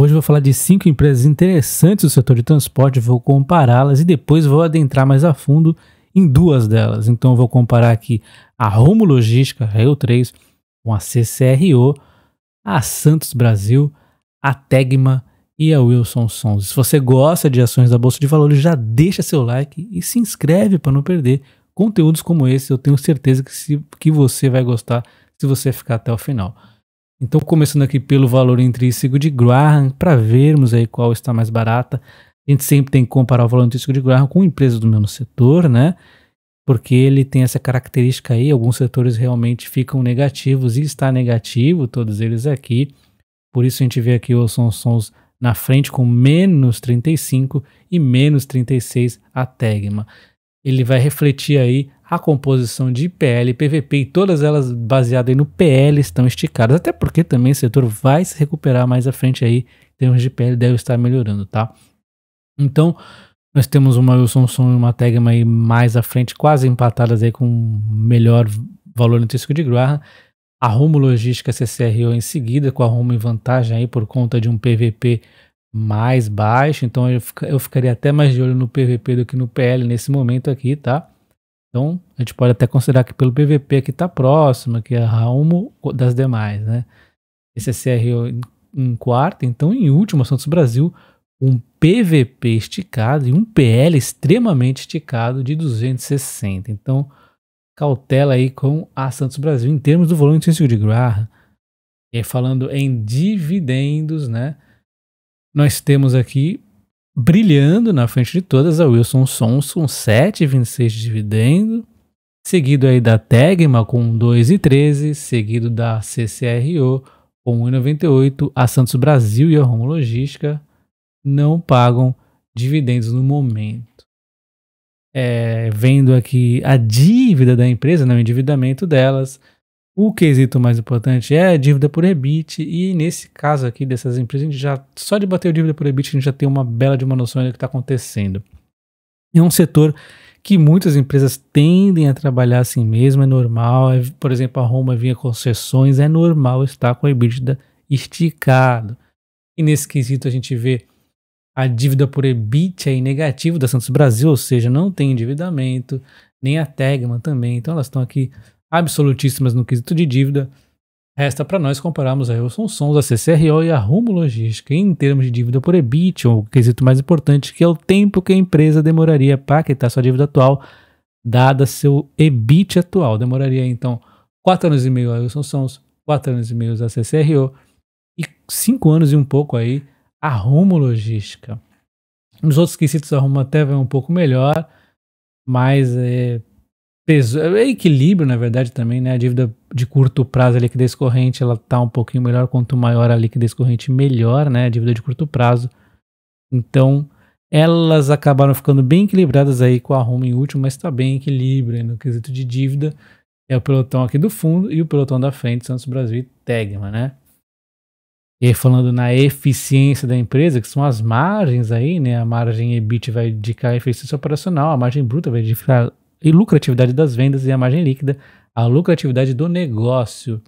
Hoje vou falar de cinco empresas interessantes do setor de transporte, vou compará-las e depois vou adentrar mais a fundo em duas delas. Então vou comparar aqui a Rumo Logística, Rail 3, com a CCRO, a Santos Brasil, a Tegma e a Wilson Sons. Se você gosta de ações da Bolsa de Valores, já deixa seu like e se inscreve para não perder conteúdos como esse. Eu tenho certeza que, se, que você vai gostar se você ficar até o final. Então, começando aqui pelo valor intrínseco de Graham, para vermos aí qual está mais barata. A gente sempre tem que comparar o valor intrínseco de Graham com empresas do mesmo setor, né? Porque ele tem essa característica aí, alguns setores realmente ficam negativos e está negativo, todos eles aqui. Por isso a gente vê aqui os sons na frente com menos 35 e menos 36 a Tegma ele vai refletir aí a composição de IPL e PVP e todas elas baseadas no PL estão esticadas, até porque também o setor vai se recuperar mais à frente aí, em termos de PL deve estar melhorando, tá? Então, nós temos uma Wilson Som e uma Tegma aí mais à frente, quase empatadas aí com melhor valor intrínseco de guerra. A Rumo Logística CCRO em seguida, com a Rumo em vantagem aí por conta de um PVP mais baixo, então eu, fica, eu ficaria até mais de olho no PVP do que no PL nesse momento aqui, tá? Então a gente pode até considerar que pelo PVP aqui tá próximo, que é Raumo das demais, né? Esse é CRO em, em quarto, então em último, Santos Brasil, um PVP esticado e um PL extremamente esticado de 260. Então cautela aí com a Santos Brasil em termos do volume intrínseco de Graham. E falando em dividendos, né? nós temos aqui, brilhando na frente de todas, a Wilson Sons com 7,26 de dividendo, seguido aí da Tegma com 2,13, seguido da CCRO com 1,98, a Santos Brasil e a Rom Logística não pagam dividendos no momento. É, vendo aqui a dívida da empresa, né, o endividamento delas, o quesito mais importante é a dívida por EBIT, e nesse caso aqui dessas empresas, a gente já, só de bater o dívida por EBIT, a gente já tem uma bela de uma noção do que está acontecendo. É um setor que muitas empresas tendem a trabalhar assim mesmo, é normal. É, por exemplo, a Roma via concessões, é normal estar com a EBITDA esticado. E nesse quesito a gente vê a dívida por EBIT aí negativo da Santos Brasil, ou seja, não tem endividamento, nem a Tegman também. Então elas estão aqui absolutíssimas no quesito de dívida, resta para nós compararmos a Wilson Sons, a CCRO e a Rumo Logística em termos de dívida por EBIT, o quesito mais importante, que é o tempo que a empresa demoraria para quitar sua dívida atual, dada seu EBIT atual. Demoraria, então, 4 anos e meio a Wilson Sons, 4 anos e meio a CCRO e 5 anos e um pouco aí a Rumo Logística. Nos outros quesitos a Rumo até vai um pouco melhor, mas é, tesouro, é, é equilíbrio, na verdade, também, né? A dívida de curto prazo, a liquidez corrente, ela tá um pouquinho melhor. Quanto maior a liquidez corrente, melhor, né? A dívida de curto prazo. Então, elas acabaram ficando bem equilibradas aí com a Roma em último, mas está bem em equilíbrio no quesito de dívida. É o pelotão aqui do fundo e o pelotão da frente, Santos Brasil e Tegma, né? E aí falando na eficiência da empresa, que são as margens aí, né? A margem EBIT vai indicar a eficiência operacional, a margem bruta vai indicar e lucratividade das vendas e a margem líquida, a lucratividade do negócio.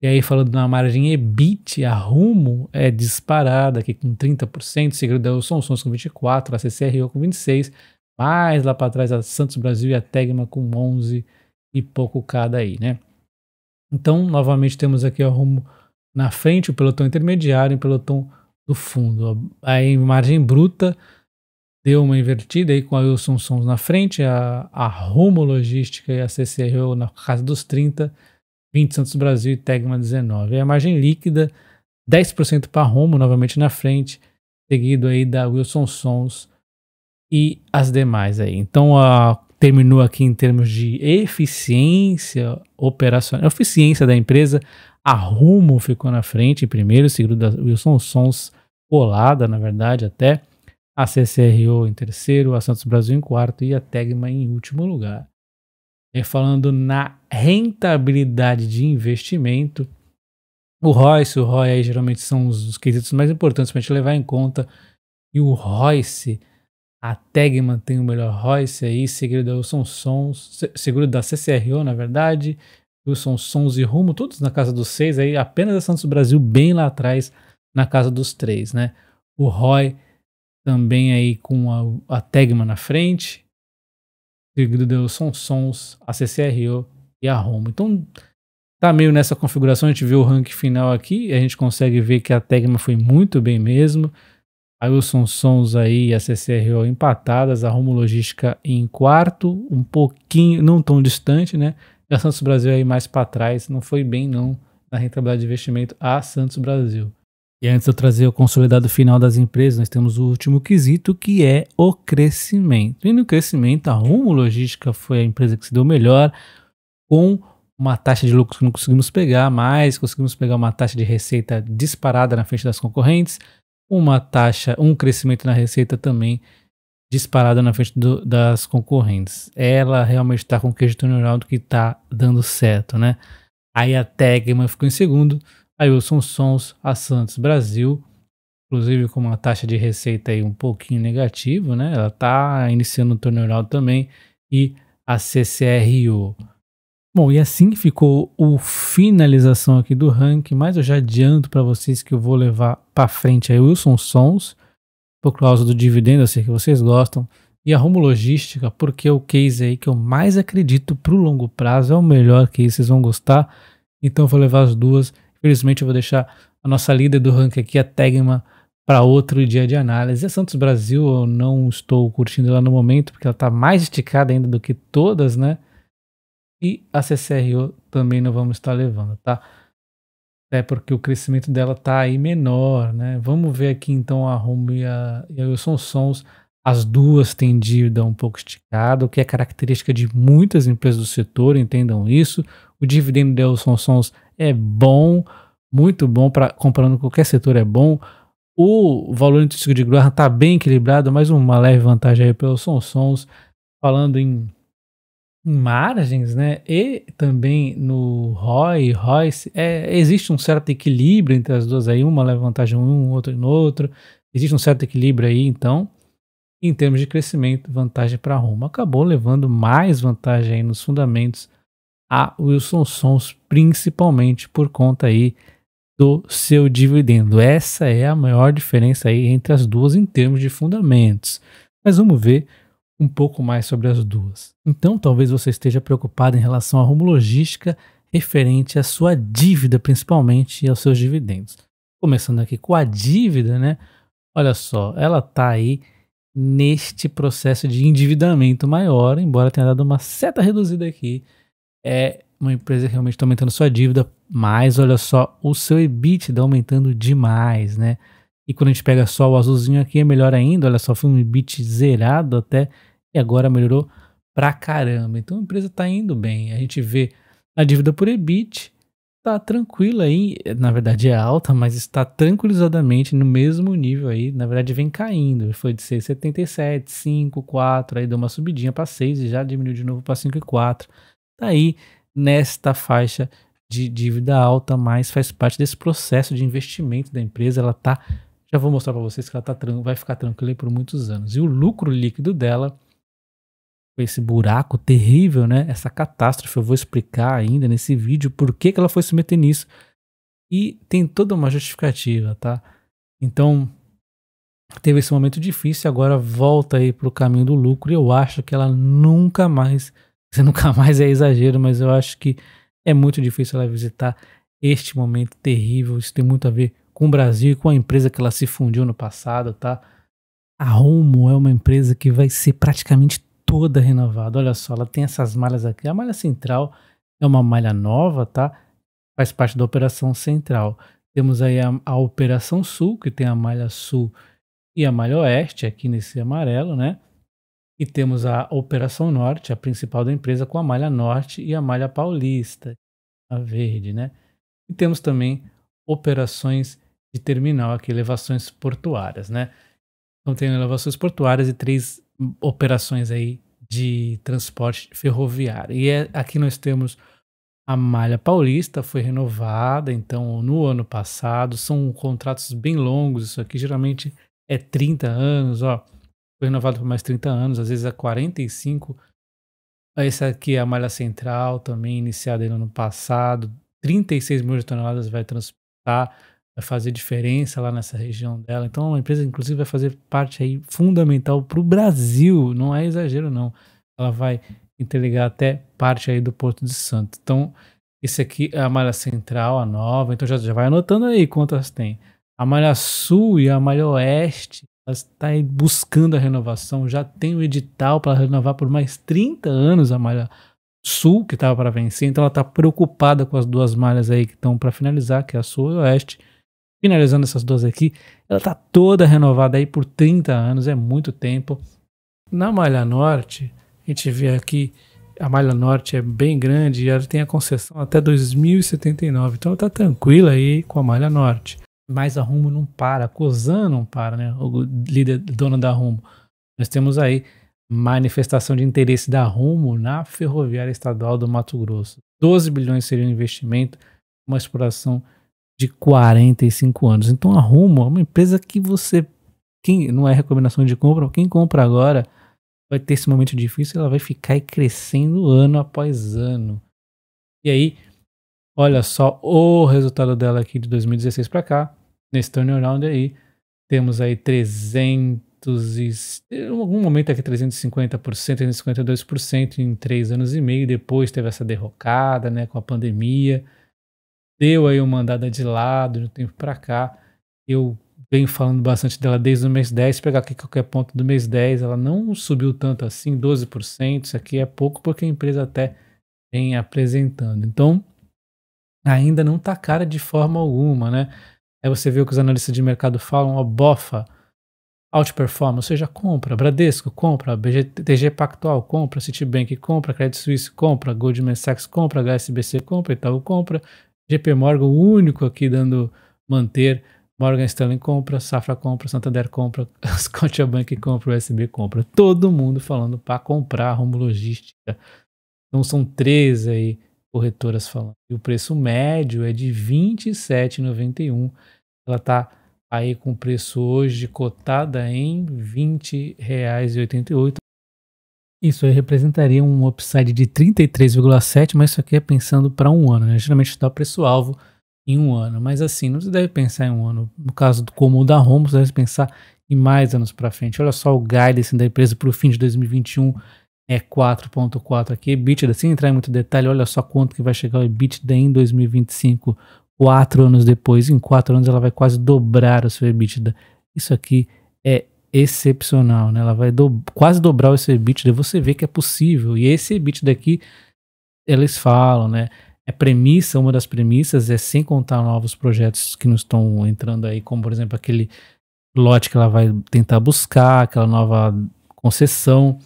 E aí, falando na margem EBIT, a Rumo é disparada aqui com 30%, é o Sonsons com 24%, a CCRO com 26%, mais lá para trás a Santos Brasil e a Tegma com 11% e pouco cada aí, né? Então, novamente, temos aqui a Rumo na frente, o pelotão intermediário e o pelotão do fundo. aí margem bruta deu uma invertida aí com a Wilson Sons na frente, a, a Rumo Logística e a CCRO na casa dos 30, 20 Santos Brasil e Tegma 19. E é a margem líquida, 10% para Rumo, novamente na frente, seguido aí da Wilson Sons e as demais aí. Então a, terminou aqui em termos de eficiência operacional, eficiência da empresa, a Rumo ficou na frente primeiro, seguido da Wilson Sons colada, na verdade, até a CCRO em terceiro, a Santos Brasil em quarto e a Tegma em último lugar. E falando na rentabilidade de investimento, o Royce, o ROI aí geralmente são os, os quesitos mais importantes para a gente levar em conta. E o Royce, a Tegma tem o melhor Royce aí, seguido da Wilson Sons, seguro da CCRO, na verdade, Wilson Sons e Rumo, todos na casa dos seis aí, apenas a Santos Brasil bem lá atrás, na casa dos três, né? O ROI também aí com a, a Tegma na frente, seguido Delson Sons, a CCRO e a Roma. Então tá meio nessa configuração, a gente vê o rank final aqui, a gente consegue ver que a Tegma foi muito bem mesmo, a Wilson Sons aí e a CCRO empatadas, a Roma Logística em quarto, um pouquinho, não tão distante, né? E a Santos Brasil aí mais para trás, não foi bem não na rentabilidade de investimento a Santos Brasil. E antes de eu trazer o consolidado final das empresas, nós temos o último quesito que é o crescimento. E no crescimento, a Rumo Logística foi a empresa que se deu melhor, com uma taxa de lucro que não conseguimos pegar, mas conseguimos pegar uma taxa de receita disparada na frente das concorrentes, uma taxa, um crescimento na receita também disparada na frente do, das concorrentes. Ela realmente está com o queijo turnaround que está dando certo, né? Aí a Tegma ficou em segundo, Ailson Sons, a Santos Brasil, inclusive com uma taxa de receita aí um pouquinho negativa, né? Ela está iniciando o turnaround também e a CCRU. Bom, e assim ficou o finalização aqui do ranking, mas eu já adianto para vocês que eu vou levar para frente a Wilson Sons, por causa do dividendo, eu sei que vocês gostam, e a Rumo Logística, porque é o case aí que eu mais acredito para o longo prazo, é o melhor que vocês vão gostar, então eu vou levar as duas Infelizmente, eu vou deixar a nossa líder do ranking aqui, a Tegma, para outro dia de análise. A é Santos Brasil eu não estou curtindo ela no momento, porque ela está mais esticada ainda do que todas, né? E a CCRO também não vamos estar levando, tá? Até porque o crescimento dela está aí menor, né? Vamos ver aqui então a Rumo e a, e Wilson Sons. As duas têm dívida um pouco esticada, o que é característica de muitas empresas do setor, entendam isso. O dividendo da Wilson Sons é bom, muito bom, para comparando qualquer setor, é bom. O valor intrínseco de Graham está bem equilibrado, mas uma leve vantagem aí pelos Sonsons. Falando em, em, margens, né? E também no ROI, Royce é, existe um certo equilíbrio entre as duas aí, uma leve vantagem em um, outra no outro. Existe um certo equilíbrio aí, então, em termos de crescimento, vantagem para Roma. Acabou levando mais vantagem aí nos fundamentos a Wilson Sons, principalmente por conta aí do seu dividendo. Essa é a maior diferença aí entre as duas em termos de fundamentos. Mas vamos ver um pouco mais sobre as duas. Então, talvez você esteja preocupado em relação à rumo logística referente à sua dívida, principalmente aos seus dividendos. Começando aqui com a dívida, né? Olha só, ela está aí neste processo de endividamento maior, embora tenha dado uma seta reduzida aqui é uma empresa realmente está aumentando sua dívida, mas olha só, o seu EBIT está aumentando demais, né? E quando a gente pega só o azulzinho aqui é melhor ainda, olha só, foi um EBIT zerado até e agora melhorou pra caramba. Então a empresa está indo bem. A gente vê a dívida por EBIT está tranquila aí, na verdade é alta, mas está tranquilizadamente no mesmo nível aí, na verdade vem caindo. Foi de 6,77, 5,4. aí deu uma subidinha para 6 e já diminuiu de novo para 5,4 está aí nesta faixa de dívida alta, mas faz parte desse processo de investimento da empresa. Ela está, já vou mostrar para vocês que ela tá, vai ficar tranquila por muitos anos. E o lucro líquido dela, esse buraco terrível, né? Essa catástrofe, eu vou explicar ainda nesse vídeo por que, que ela foi se meter nisso. E tem toda uma justificativa, tá? Então, teve esse momento difícil, agora volta aí para o caminho do lucro e eu acho que ela nunca mais você nunca mais é exagero, mas eu acho que é muito difícil ela visitar este momento terrível. Isso tem muito a ver com o Brasil e com a empresa que ela se fundiu no passado, tá? A Romo é uma empresa que vai ser praticamente toda renovada. Olha só, ela tem essas malhas aqui. A malha central é uma malha nova, tá? Faz parte da operação central. Temos aí a, a operação sul, que tem a malha sul e a malha oeste aqui nesse amarelo, né? E temos a Operação Norte, a principal da empresa, com a Malha Norte e a Malha Paulista, a verde, né? E temos também operações de terminal, aqui, elevações portuárias, né? Então tem elevações portuárias e três operações aí de transporte ferroviário. E é, aqui nós temos a malha paulista, foi renovada, então no ano passado, são contratos bem longos, isso aqui geralmente é 30 anos, ó foi renovado por mais 30 anos, às vezes é a 45. Essa aqui é a malha central, também iniciada no ano passado. 36 mil toneladas vai transportar, vai fazer diferença lá nessa região dela. Então, é uma empresa, inclusive, vai fazer parte aí fundamental para o Brasil. Não é exagero, não. Ela vai interligar até parte aí do Porto de Santos. Então, esse aqui é a malha central, a nova. Então, já, já vai anotando aí quantas tem. A malha sul e a malha oeste elas está buscando a renovação, já tem o edital para renovar por mais 30 anos a malha sul que estava para vencer, então ela está preocupada com as duas malhas aí que estão para finalizar, que é a sul e a oeste. Finalizando essas duas aqui, ela está toda renovada aí por 30 anos, é muito tempo. Na malha norte, a gente vê aqui a malha norte é bem grande e ela tem a concessão até 2079, então ela está tranquila aí com a malha norte mas a Rumo não para, a Cosan não para, né? O líder, dono da Rumo. Nós temos aí manifestação de interesse da Rumo na Ferroviária Estadual do Mato Grosso. 12 bilhões seria o um investimento, uma exploração de 45 anos. Então a Rumo é uma empresa que você quem não é recomendação de compra, quem compra agora vai ter esse momento difícil, ela vai ficar crescendo ano após ano. E aí, olha só o resultado dela aqui de 2016 para cá nesse turnaround aí. Temos aí 300 e... Em algum momento aqui 350%, 352% em três anos e meio. Depois teve essa derrocada, né, com a pandemia. Deu aí uma andada de lado de um tempo para cá. Eu venho falando bastante dela desde o mês 10. Se pegar aqui qualquer ponto do mês 10, ela não subiu tanto assim, 12%. Isso aqui é pouco porque a empresa até vem apresentando. Então, ainda não está cara de forma alguma, né? Aí você vê o que os analistas de mercado falam, ó, bofa, outperform, ou seja, compra, Bradesco compra, BG&TG TG Pactual compra, Citibank compra, Credit Suisse compra, Goldman Sachs compra, HSBC compra, Itaú compra, JP Morgan, o único aqui dando manter, Morgan Stanley compra, Safra compra, Santander compra, Scotiabank compra, USB compra. Todo mundo falando para comprar rumo logística. Então são três aí corretoras falando. E o preço médio é de R$ 27,91. Ela está aí com preço hoje cotada em R$ 20,88. Isso aí representaria um upside de 33,7, mas isso aqui é pensando para um ano, né? Geralmente dá preço-alvo em um ano, mas assim, não se deve pensar em um ano. No caso do comum da Rombo, você deve pensar em mais anos para frente. Olha só o guidance da empresa para o fim de 2021 é 4.4 aqui, EBITDA, sem entrar em muito detalhe, olha só quanto que vai chegar o EBITDA em 2025, quatro anos depois, em quatro anos ela vai quase dobrar o seu EBITDA. Isso aqui é excepcional, né? Ela vai do, quase dobrar o seu EBITDA, você vê que é possível, e esse EBITDA aqui, eles falam, né? É premissa, uma das premissas é sem contar novos projetos que não estão entrando aí, como por exemplo aquele lote que ela vai tentar buscar, aquela nova concessão,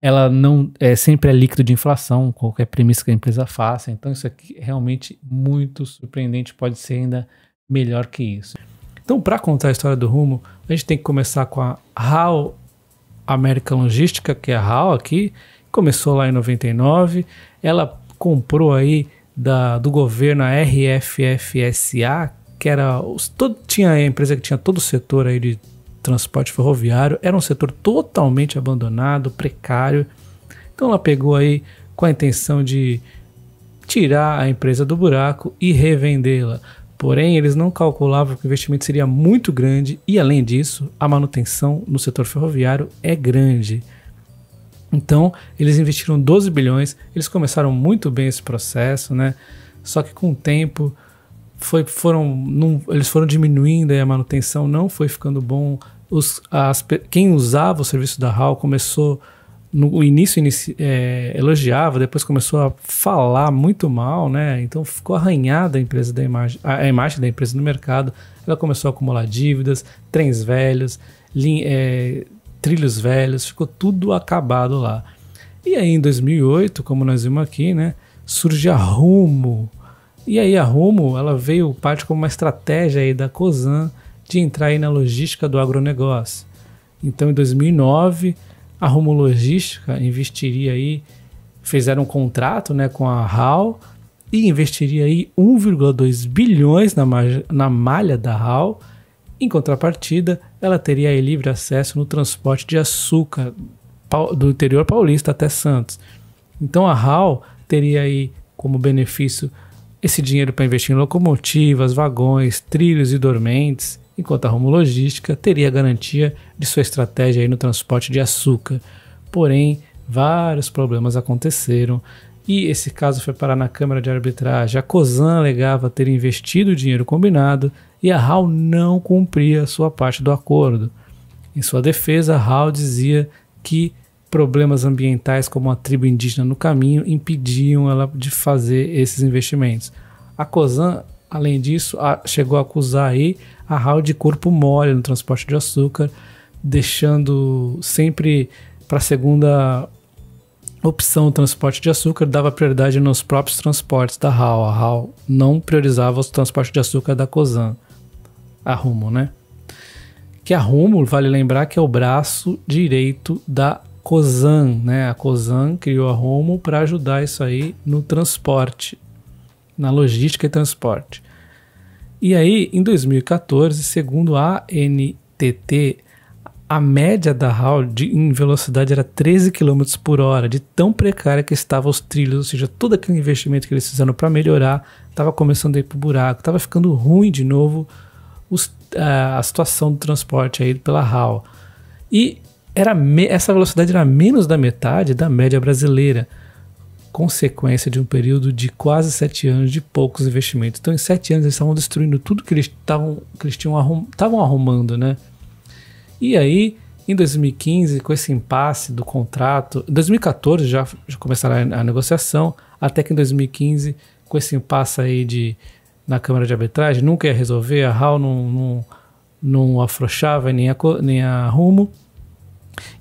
ela não é sempre é líquido de inflação, qualquer premissa que a empresa faça. Então isso aqui é realmente muito surpreendente, pode ser ainda melhor que isso. Então, para contar a história do Rumo, a gente tem que começar com a HAL América Logística, que é a HAL aqui, começou lá em 99. Ela comprou aí da, do governo a RFFSA, que era os, todo, tinha a empresa que tinha todo o setor aí de transporte ferroviário, era um setor totalmente abandonado, precário. Então ela pegou aí com a intenção de tirar a empresa do buraco e revendê-la. Porém, eles não calculavam que o investimento seria muito grande e, além disso, a manutenção no setor ferroviário é grande. Então, eles investiram 12 bilhões, eles começaram muito bem esse processo, né? Só que com o tempo foi, foram, eles foram diminuindo a manutenção, não foi ficando bom, os, as, quem usava o serviço da HAL começou, no início inici, é, elogiava, depois começou a falar muito mal, né? Então ficou arranhada a empresa da imagem, a, a imagem da empresa no mercado. Ela começou a acumular dívidas, trens velhos, lin, é, trilhos velhos, ficou tudo acabado lá. E aí em 2008, como nós vimos aqui, né, surge a Rumo. E aí a Rumo, ela veio parte como uma estratégia aí da Cosan de entrar aí na logística do agronegócio. Então, em 2009, a Rumo Logística investiria aí, fizeram um contrato né, com a HAL e investiria aí 1,2 bilhões na, na malha da HAL. Em contrapartida, ela teria aí livre acesso no transporte de açúcar do interior paulista até Santos. Então, a HAL teria aí como benefício esse dinheiro para investir em locomotivas, vagões, trilhos e dormentes, enquanto a Romo Logística teria a garantia de sua estratégia no transporte de açúcar. Porém, vários problemas aconteceram e esse caso foi parar na Câmara de Arbitragem. A COSAN alegava ter investido o dinheiro combinado e a HAL não cumpria sua parte do acordo. Em sua defesa, a HAL dizia que problemas ambientais como a tribo indígena no caminho impediam ela de fazer esses investimentos. A COSAN Além disso, a, chegou a acusar aí a Hall de corpo mole no transporte de açúcar, deixando sempre para a segunda opção o transporte de açúcar, dava prioridade nos próprios transportes da Hall. A Hall não priorizava os transportes de açúcar da Cosan. A Rumo, né? Que a Rumo, vale lembrar que é o braço direito da Cosan, né? A Cosan criou a Rumo para ajudar isso aí no transporte na logística e transporte. E aí, em 2014, segundo a ANTT, a média da HAL de, em velocidade era 13 km por hora, de tão precária que estavam os trilhos, ou seja, todo aquele investimento que eles fizeram para melhorar estava começando a ir para o buraco, estava ficando ruim de novo os, a, eh, a, situação do transporte aí pela HAL. E era me, essa velocidade era menos da metade da média brasileira consequência de um período de quase sete anos de poucos investimentos. Então, em sete anos, eles estavam destruindo tudo que eles estavam eles tinham arrum, arrumando, né? E aí, em 2015, com esse impasse do contrato, em 2014 já, já começaram a, a negociação, até que em 2015, com esse impasse aí de na Câmara de Arbitragem, nunca ia resolver, a HAL não, não, não afrouxava nem a, nem a rumo.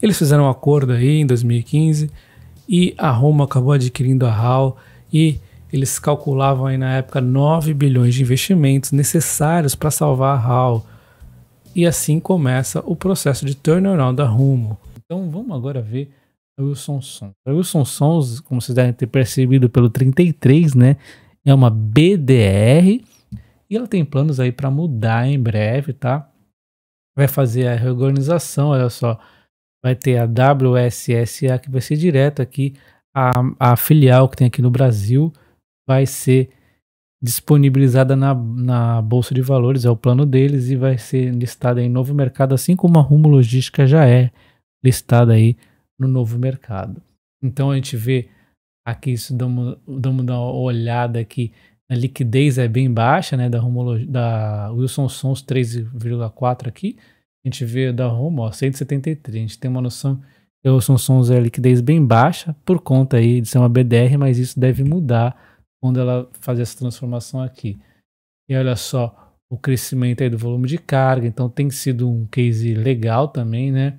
Eles fizeram um acordo aí em 2015 e a Roma acabou adquirindo a HAL e eles calculavam aí na época 9 bilhões de investimentos necessários para salvar a HAL. E assim começa o processo de turnaround da Rumo. Então vamos agora ver a Wilson Sons. A Wilson Sons, como vocês devem ter percebido pelo 33, né, é uma BDR e ela tem planos aí para mudar em breve, tá? Vai fazer a reorganização, olha só, vai ter a WSSA, que vai ser direto aqui, a, a filial que tem aqui no Brasil, vai ser disponibilizada na, na Bolsa de Valores, é o plano deles, e vai ser listada em novo mercado, assim como a Rumo Logística já é listada aí no novo mercado. Então a gente vê aqui, isso damos, damos uma olhada aqui, a liquidez é bem baixa, né, da, Rumo, da Wilson Sons 3,4 aqui, a gente vê da Roma, ó, 173. A gente tem uma noção que os Samsungs é a liquidez bem baixa por conta aí de ser uma BDR, mas isso deve mudar quando ela fazer essa transformação aqui. E olha só o crescimento aí do volume de carga, então tem sido um case legal também, né?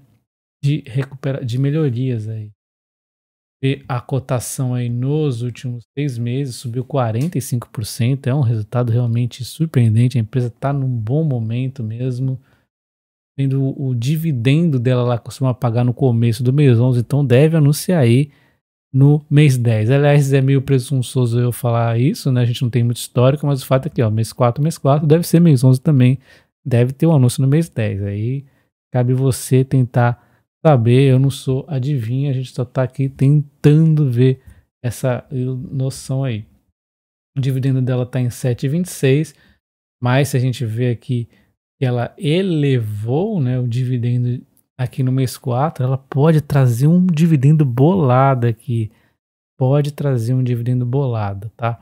De recupera de melhorias aí. E a cotação aí nos últimos seis meses subiu 45%, é um resultado realmente surpreendente. A empresa está num bom momento mesmo vendo o dividendo dela lá costuma pagar no começo do mês 11, então deve anunciar aí no mês 10. Aliás, é meio presunçoso eu falar isso, né? A gente não tem muito histórico, mas o fato é que, ó, mês 4, mês 4, deve ser mês 11 também, deve ter um anúncio no mês 10. Aí cabe você tentar saber, eu não sou adivinha, a gente só tá aqui tentando ver essa noção aí. O dividendo dela tá em 7,26, mas se a gente ver aqui ela elevou né, o dividendo aqui no mês 4, ela pode trazer um dividendo bolado aqui. Pode trazer um dividendo bolado, tá?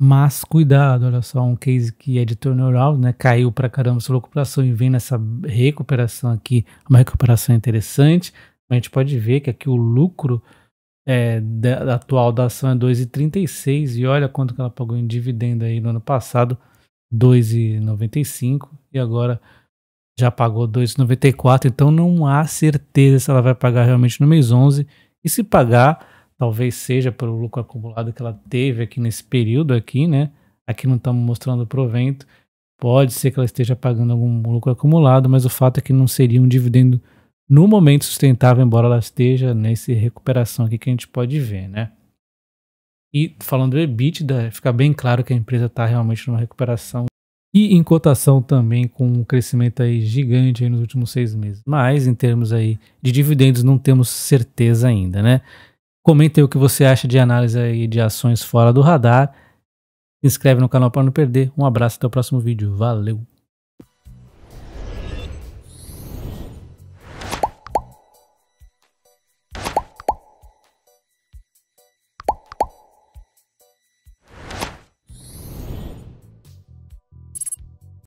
Mas cuidado, olha só, um case que é de turnaround, né? Caiu para caramba sua recuperação e vem nessa recuperação aqui, uma recuperação interessante. A gente pode ver que aqui o lucro é, da, atual da ação é 2,36 e olha quanto que ela pagou em dividendo aí no ano passado, 2,95 e agora já pagou 2,94, então não há certeza se ela vai pagar realmente no mês 11. E se pagar, talvez seja pelo lucro acumulado que ela teve aqui nesse período aqui, né? Aqui não estamos mostrando o provento. Pode ser que ela esteja pagando algum lucro acumulado, mas o fato é que não seria um dividendo no momento sustentável, embora ela esteja nessa recuperação aqui que a gente pode ver, né? E falando do EBITDA, fica bem claro que a empresa está realmente numa recuperação e em cotação também com um crescimento aí gigante aí nos últimos seis meses. Mas em termos aí de dividendos não temos certeza ainda, né? Comenta aí o que você acha de análise aí de ações fora do radar. Se inscreve no canal para não perder. Um abraço até o próximo vídeo. Valeu!